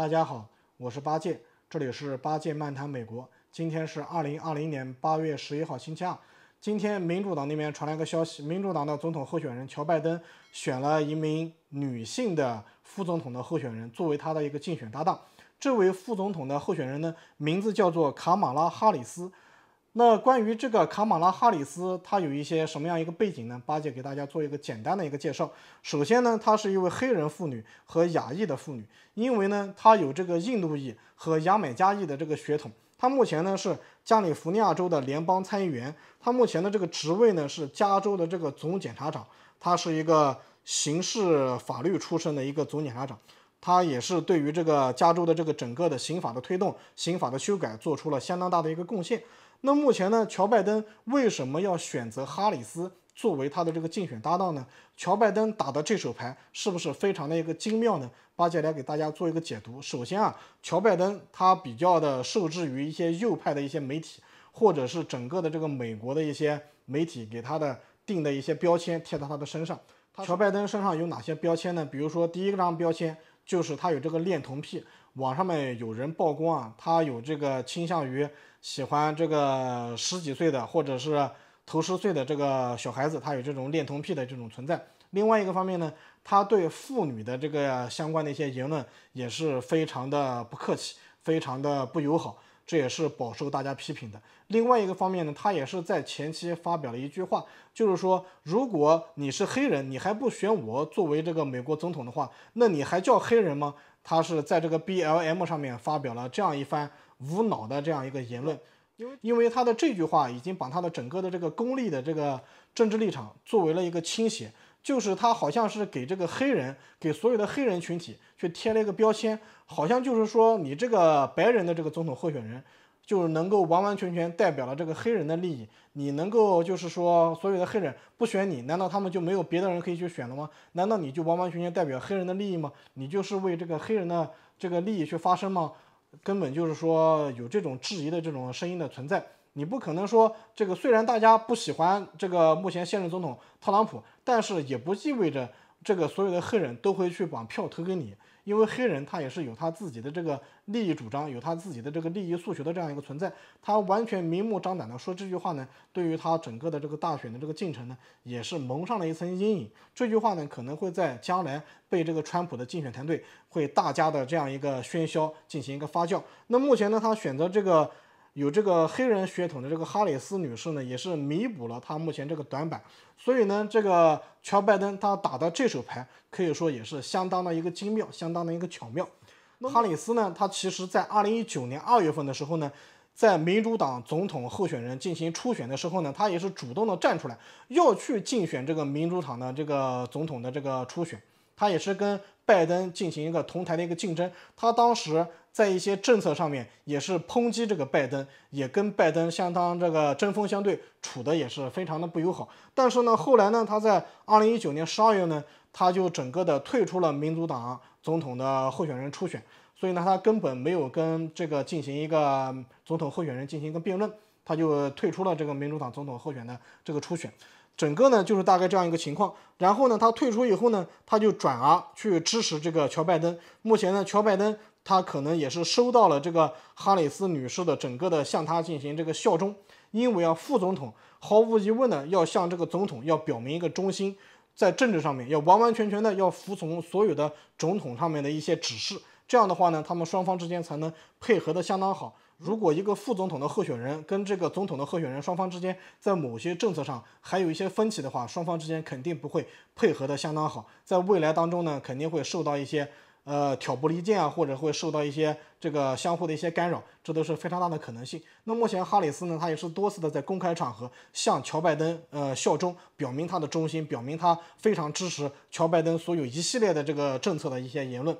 大家好，我是八戒，这里是八戒漫谈美国。今天是二零二零年八月十一号星期二。今天民主党那边传来个消息，民主党的总统候选人乔拜登选了一名女性的副总统的候选人作为他的一个竞选搭档。这位副总统的候选人呢，名字叫做卡马拉哈里斯。那关于这个卡马拉哈里斯，她有一些什么样一个背景呢？八戒给大家做一个简单的一个介绍。首先呢，她是一位黑人妇女和亚裔的妇女，因为呢，她有这个印度裔和牙买加裔的这个血统。她目前呢是加利福尼亚州的联邦参议员。她目前的这个职位呢是加州的这个总检察长。他是一个刑事法律出身的一个总检察长，他也是对于这个加州的这个整个的刑法的推动、刑法的修改做出了相当大的一个贡献。那目前呢？乔拜登为什么要选择哈里斯作为他的这个竞选搭档呢？乔拜登打的这手牌是不是非常的一个精妙呢？八戒来给大家做一个解读。首先啊，乔拜登他比较的受制于一些右派的一些媒体，或者是整个的这个美国的一些媒体给他的定的一些标签贴到他的身上。乔拜登身上有哪些标签呢？比如说，第一张标签就是他有这个恋童癖。网上面有人曝光啊，他有这个倾向于喜欢这个十几岁的或者是头十岁的这个小孩子，他有这种恋童癖的这种存在。另外一个方面呢，他对妇女的这个相关的一些言论也是非常的不客气，非常的不友好，这也是饱受大家批评的。另外一个方面呢，他也是在前期发表了一句话，就是说，如果你是黑人，你还不选我作为这个美国总统的话，那你还叫黑人吗？他是在这个 BLM 上面发表了这样一番无脑的这样一个言论，因为他的这句话已经把他的整个的这个功利的这个政治立场作为了一个倾斜，就是他好像是给这个黑人，给所有的黑人群体去贴了一个标签，好像就是说你这个白人的这个总统候选人。就是能够完完全全代表了这个黑人的利益，你能够就是说所有的黑人不选你，难道他们就没有别的人可以去选了吗？难道你就完完全全代表黑人的利益吗？你就是为这个黑人的这个利益去发声吗？根本就是说有这种质疑的这种声音的存在，你不可能说这个虽然大家不喜欢这个目前现任总统特朗普，但是也不意味着。这个所有的黑人都会去把票投给你，因为黑人他也是有他自己的这个利益主张，有他自己的这个利益诉求的这样一个存在。他完全明目张胆的说这句话呢，对于他整个的这个大选的这个进程呢，也是蒙上了一层阴影。这句话呢，可能会在将来被这个川普的竞选团队会大家的这样一个喧嚣进行一个发酵。那目前呢，他选择这个。有这个黑人血统的这个哈里斯女士呢，也是弥补了她目前这个短板。所以呢，这个乔拜登他打的这手牌，可以说也是相当的一个精妙，相当的一个巧妙。哈里斯呢，她其实，在二零一九年二月份的时候呢，在民主党总统候选人进行初选的时候呢，她也是主动的站出来，要去竞选这个民主党的这个总统的这个初选，她也是跟拜登进行一个同台的一个竞争。她当时。在一些政策上面也是抨击这个拜登，也跟拜登相当这个针锋相对，处的也是非常的不友好。但是呢，后来呢，他在二零一九年十二月呢，他就整个的退出了民主党总统的候选人初选，所以呢，他根本没有跟这个进行一个总统候选人进行一个辩论，他就退出了这个民主党总统候选的这个初选。整个呢就是大概这样一个情况，然后呢，他退出以后呢，他就转而去支持这个乔拜登。目前呢，乔拜登他可能也是收到了这个哈里斯女士的整个的向他进行这个效忠，因为啊，副总统毫无疑问的要向这个总统要表明一个忠心，在政治上面要完完全全的要服从所有的总统上面的一些指示，这样的话呢，他们双方之间才能配合的相当好。如果一个副总统的候选人跟这个总统的候选人双方之间在某些政策上还有一些分歧的话，双方之间肯定不会配合的相当好。在未来当中呢，肯定会受到一些呃挑拨离间啊，或者会受到一些这个相互的一些干扰，这都是非常大的可能性。那目前哈里斯呢，他也是多次的在公开场合向乔拜登呃效忠，表明他的忠心，表明他非常支持乔拜登所有一系列的这个政策的一些言论。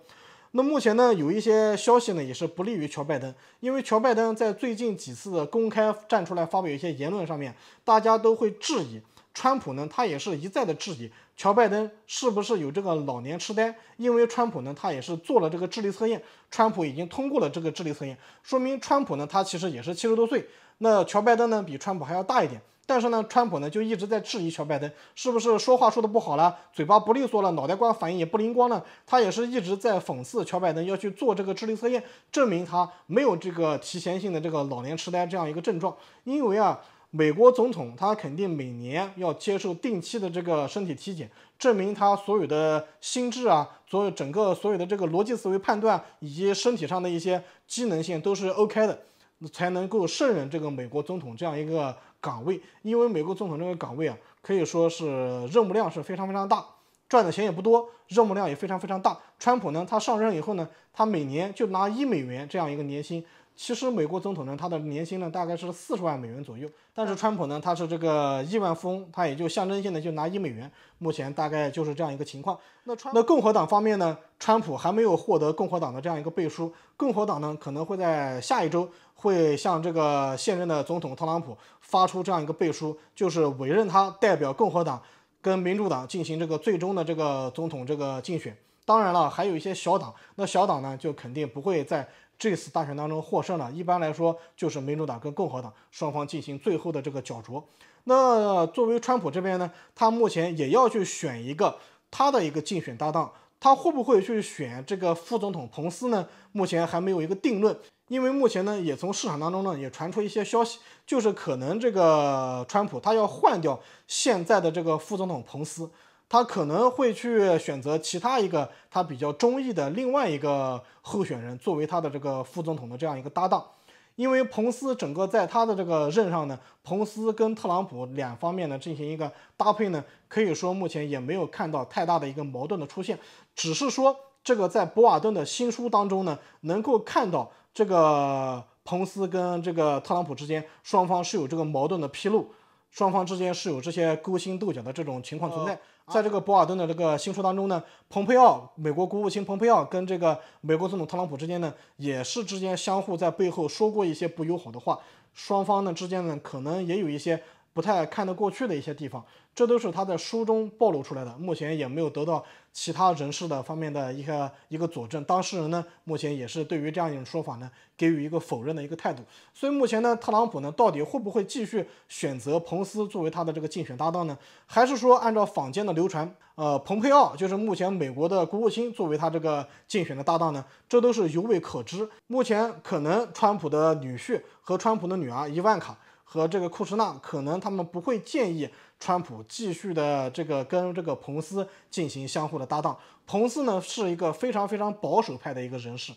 那目前呢，有一些消息呢，也是不利于乔拜登，因为乔拜登在最近几次的公开站出来发表一些言论上面，大家都会质疑。川普呢，他也是一再的质疑乔拜登是不是有这个老年痴呆，因为川普呢，他也是做了这个智力测验，川普已经通过了这个智力测验，说明川普呢，他其实也是七十多岁，那乔拜登呢，比川普还要大一点。但是呢，川普呢就一直在质疑乔拜登是不是说话说的不好了，嘴巴不利索了，脑袋瓜反应也不灵光了。他也是一直在讽刺乔拜登要去做这个智力测验，证明他没有这个提前性的这个老年痴呆这样一个症状。因为啊，美国总统他肯定每年要接受定期的这个身体体检，证明他所有的心智啊，所有整个所有的这个逻辑思维、判断以及身体上的一些机能性都是 OK 的。才能够胜任这个美国总统这样一个岗位，因为美国总统这个岗位啊，可以说是任务量是非常非常大，赚的钱也不多，任务量也非常非常大。川普呢，他上任以后呢，他每年就拿一美元这样一个年薪。其实美国总统呢，他的年薪呢大概是四十万美元左右。但是川普呢，他是这个亿万富翁，他也就象征性的就拿一美元。目前大概就是这样一个情况。那川，那共和党方面呢，川普还没有获得共和党的这样一个背书。共和党呢可能会在下一周会向这个现任的总统特朗普发出这样一个背书，就是委任他代表共和党跟民主党进行这个最终的这个总统这个竞选。当然了，还有一些小党，那小党呢就肯定不会再。这次大选当中获胜呢，一般来说就是民主党跟共和党双方进行最后的这个角逐。那作为川普这边呢，他目前也要去选一个他的一个竞选搭档，他会不会去选这个副总统彭斯呢？目前还没有一个定论，因为目前呢，也从市场当中呢也传出一些消息，就是可能这个川普他要换掉现在的这个副总统彭斯。他可能会去选择其他一个他比较中意的另外一个候选人作为他的这个副总统的这样一个搭档，因为彭斯整个在他的这个任上呢，彭斯跟特朗普两方面呢进行一个搭配呢，可以说目前也没有看到太大的一个矛盾的出现，只是说这个在博尔顿的新书当中呢，能够看到这个彭斯跟这个特朗普之间双方是有这个矛盾的披露，双方之间是有这些勾心斗角的这种情况存在。在这个博尔顿的这个新书当中呢，蓬佩奥，美国国务卿蓬佩奥跟这个美国总统特朗普之间呢，也是之间相互在背后说过一些不友好的话，双方呢之间呢可能也有一些。不太看得过去的一些地方，这都是他在书中暴露出来的。目前也没有得到其他人士的方面的一个一个佐证。当事人呢，目前也是对于这样一种说法呢，给予一个否认的一个态度。所以目前呢，特朗普呢，到底会不会继续选择彭斯作为他的这个竞选搭档呢？还是说按照坊间的流传，呃，蓬佩奥就是目前美国的国务卿作为他这个竞选的搭档呢？这都是犹未可知。目前可能川普的女婿和川普的女儿伊万卡。和这个库什纳，可能他们不会建议川普继续的这个跟这个彭斯进行相互的搭档。彭斯呢，是一个非常非常保守派的一个人士。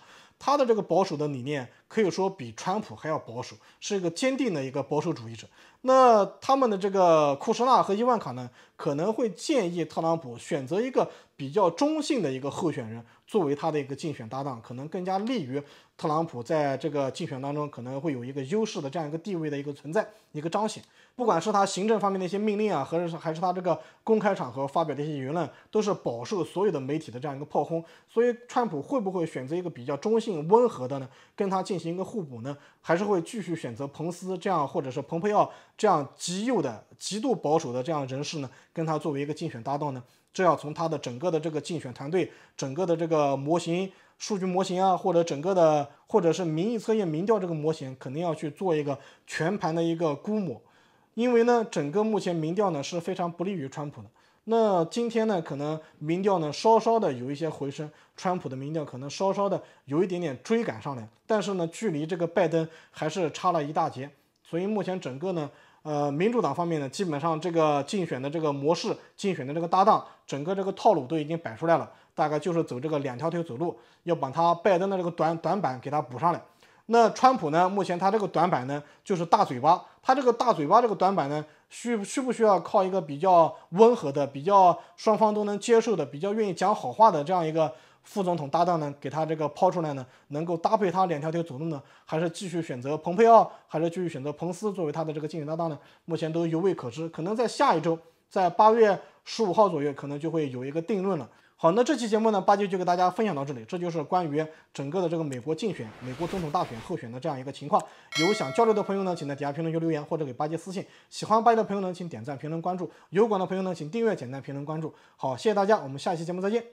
他的这个保守的理念可以说比川普还要保守，是一个坚定的一个保守主义者。那他们的这个库什纳和伊万卡呢，可能会建议特朗普选择一个比较中性的一个候选人作为他的一个竞选搭档，可能更加利于特朗普在这个竞选当中可能会有一个优势的这样一个地位的一个存在一个彰显。不管是他行政方面的一些命令啊，还是还是他这个公开场合发表的一些言论，都是饱受所有的媒体的这样一个炮轰。所以，川普会不会选择一个比较中性、温和的呢？跟他进行一个互补呢？还是会继续选择彭斯这样，或者是蓬佩奥这样极右的、极度保守的这样人士呢？跟他作为一个竞选搭档呢？这要从他的整个的这个竞选团队、整个的这个模型、数据模型啊，或者整个的或者是民意测验、民调这个模型，肯定要去做一个全盘的一个估摸。因为呢，整个目前民调呢是非常不利于川普的。那今天呢，可能民调呢稍稍的有一些回升，川普的民调可能稍稍的有一点点追赶上来，但是呢，距离这个拜登还是差了一大截。所以目前整个呢，呃，民主党方面呢，基本上这个竞选的这个模式、竞选的这个搭档、整个这个套路都已经摆出来了，大概就是走这个两条腿走路，要把他拜登的这个短短板给他补上来。那川普呢？目前他这个短板呢，就是大嘴巴。他这个大嘴巴这个短板呢，需需不需要靠一个比较温和的、比较双方都能接受的、比较愿意讲好话的这样一个副总统搭档呢，给他这个抛出来呢，能够搭配他两条腿走路呢？还是继续选择蓬佩奥，还是继续选择彭斯作为他的这个竞选搭档呢？目前都犹未可知。可能在下一周，在八月十五号左右，可能就会有一个定论了。好，那这期节目呢，八戒就给大家分享到这里。这就是关于整个的这个美国竞选、美国总统大选候选的这样一个情况。有想交流的朋友呢，请在底下评论区留言或者给八戒私信。喜欢八戒的朋友呢，请点赞、评论、关注。有广的朋友呢，请订阅、点赞、评论、关注。好，谢谢大家，我们下期节目再见。